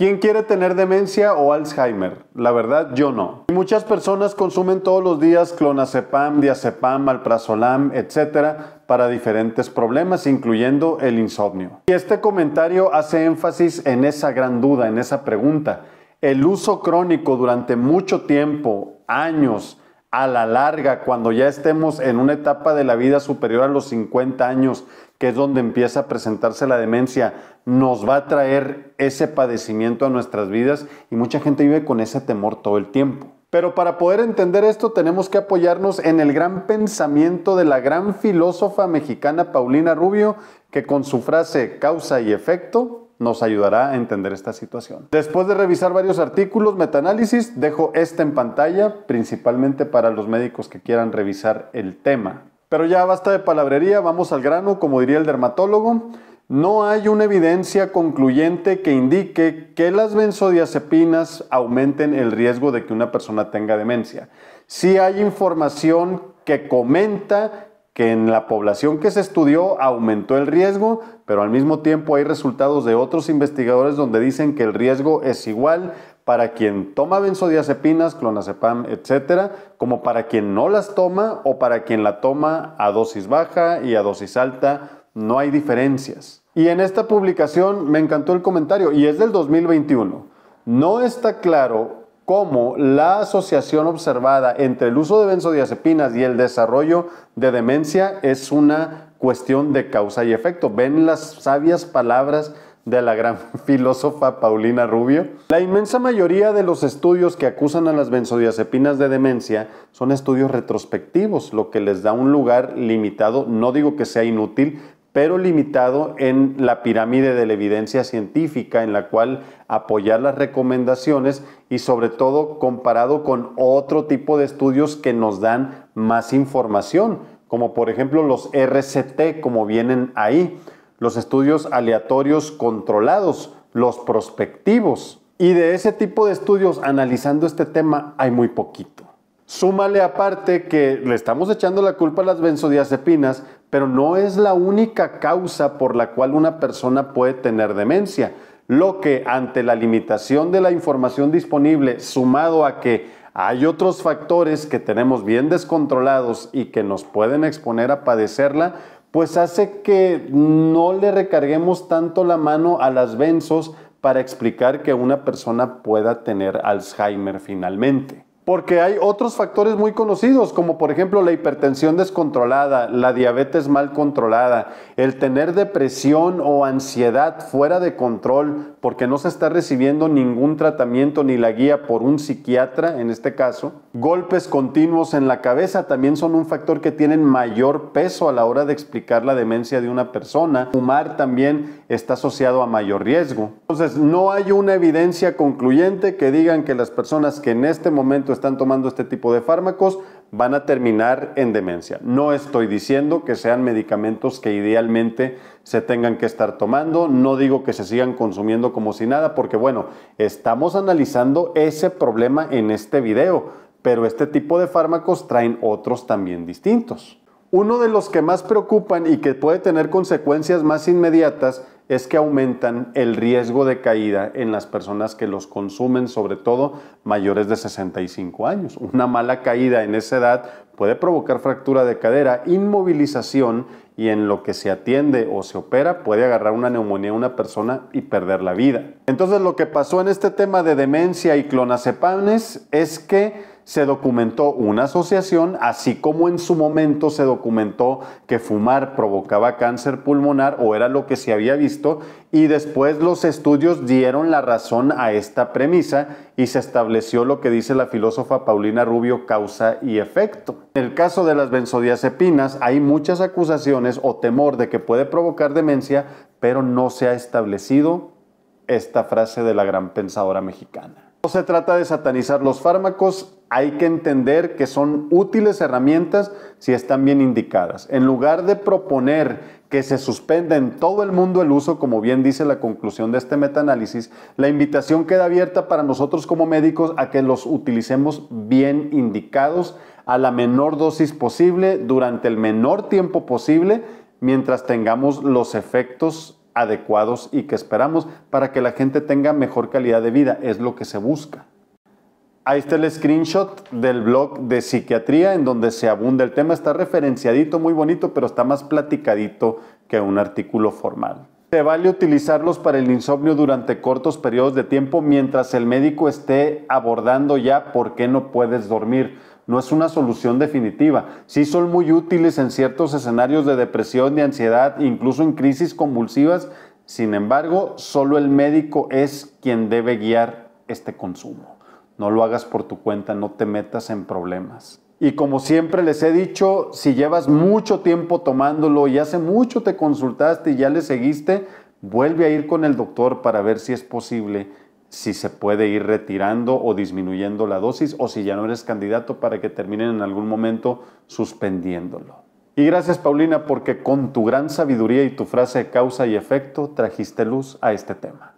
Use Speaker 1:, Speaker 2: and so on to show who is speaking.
Speaker 1: ¿Quién quiere tener demencia o Alzheimer? La verdad, yo no. Muchas personas consumen todos los días clonazepam, diazepam, alprazolam, etcétera, para diferentes problemas, incluyendo el insomnio. Y este comentario hace énfasis en esa gran duda, en esa pregunta. El uso crónico durante mucho tiempo, años, a la larga, cuando ya estemos en una etapa de la vida superior a los 50 años, que es donde empieza a presentarse la demencia, nos va a traer ese padecimiento a nuestras vidas y mucha gente vive con ese temor todo el tiempo. Pero para poder entender esto tenemos que apoyarnos en el gran pensamiento de la gran filósofa mexicana Paulina Rubio, que con su frase causa y efecto nos ayudará a entender esta situación. Después de revisar varios artículos, metaanálisis, dejo este en pantalla, principalmente para los médicos que quieran revisar el tema. Pero ya basta de palabrería, vamos al grano, como diría el dermatólogo. No hay una evidencia concluyente que indique que las benzodiazepinas aumenten el riesgo de que una persona tenga demencia. Sí hay información que comenta que en la población que se estudió aumentó el riesgo, pero al mismo tiempo hay resultados de otros investigadores donde dicen que el riesgo es igual para quien toma benzodiazepinas, clonazepam, etcétera, como para quien no las toma o para quien la toma a dosis baja y a dosis alta, no hay diferencias. Y en esta publicación me encantó el comentario y es del 2021. No está claro cómo la asociación observada entre el uso de benzodiazepinas y el desarrollo de demencia es una cuestión de causa y efecto. Ven las sabias palabras de la gran filósofa Paulina Rubio. La inmensa mayoría de los estudios que acusan a las benzodiazepinas de demencia son estudios retrospectivos, lo que les da un lugar limitado. No digo que sea inútil, pero limitado en la pirámide de la evidencia científica en la cual apoyar las recomendaciones y sobre todo comparado con otro tipo de estudios que nos dan más información, como por ejemplo los RCT como vienen ahí, los estudios aleatorios controlados, los prospectivos. Y de ese tipo de estudios analizando este tema hay muy poquito. Súmale aparte que le estamos echando la culpa a las benzodiazepinas pero no es la única causa por la cual una persona puede tener demencia. Lo que ante la limitación de la información disponible, sumado a que hay otros factores que tenemos bien descontrolados y que nos pueden exponer a padecerla, pues hace que no le recarguemos tanto la mano a las benzos para explicar que una persona pueda tener Alzheimer finalmente. Porque hay otros factores muy conocidos, como por ejemplo la hipertensión descontrolada, la diabetes mal controlada, el tener depresión o ansiedad fuera de control porque no se está recibiendo ningún tratamiento ni la guía por un psiquiatra en este caso. Golpes continuos en la cabeza también son un factor que tienen mayor peso a la hora de explicar la demencia de una persona. Fumar también está asociado a mayor riesgo. Entonces, no hay una evidencia concluyente que digan que las personas que en este momento están tomando este tipo de fármacos van a terminar en demencia. No estoy diciendo que sean medicamentos que idealmente se tengan que estar tomando, no digo que se sigan consumiendo como si nada, porque bueno, estamos analizando ese problema en este video, pero este tipo de fármacos traen otros también distintos. Uno de los que más preocupan y que puede tener consecuencias más inmediatas es que aumentan el riesgo de caída en las personas que los consumen, sobre todo mayores de 65 años. Una mala caída en esa edad puede provocar fractura de cadera, inmovilización y en lo que se atiende o se opera puede agarrar una neumonía a una persona y perder la vida. Entonces lo que pasó en este tema de demencia y clonazepanes es que se documentó una asociación, así como en su momento se documentó que fumar provocaba cáncer pulmonar o era lo que se había visto, y después los estudios dieron la razón a esta premisa y se estableció lo que dice la filósofa Paulina Rubio, causa y efecto. En el caso de las benzodiazepinas hay muchas acusaciones o temor de que puede provocar demencia, pero no se ha establecido esta frase de la gran pensadora mexicana. No se trata de satanizar los fármacos, hay que entender que son útiles herramientas si están bien indicadas. En lugar de proponer que se suspenda en todo el mundo el uso, como bien dice la conclusión de este metaanálisis, la invitación queda abierta para nosotros como médicos a que los utilicemos bien indicados, a la menor dosis posible, durante el menor tiempo posible, mientras tengamos los efectos adecuados y que esperamos para que la gente tenga mejor calidad de vida. Es lo que se busca. Ahí está el screenshot del blog de psiquiatría en donde se abunda el tema. Está referenciadito, muy bonito, pero está más platicadito que un artículo formal. Se vale utilizarlos para el insomnio durante cortos periodos de tiempo mientras el médico esté abordando ya por qué no puedes dormir no es una solución definitiva. Sí son muy útiles en ciertos escenarios de depresión, de ansiedad, incluso en crisis convulsivas. Sin embargo, solo el médico es quien debe guiar este consumo. No lo hagas por tu cuenta, no te metas en problemas. Y como siempre les he dicho, si llevas mucho tiempo tomándolo y hace mucho te consultaste y ya le seguiste, vuelve a ir con el doctor para ver si es posible si se puede ir retirando o disminuyendo la dosis o si ya no eres candidato para que terminen en algún momento suspendiéndolo. Y gracias Paulina porque con tu gran sabiduría y tu frase causa y efecto trajiste luz a este tema.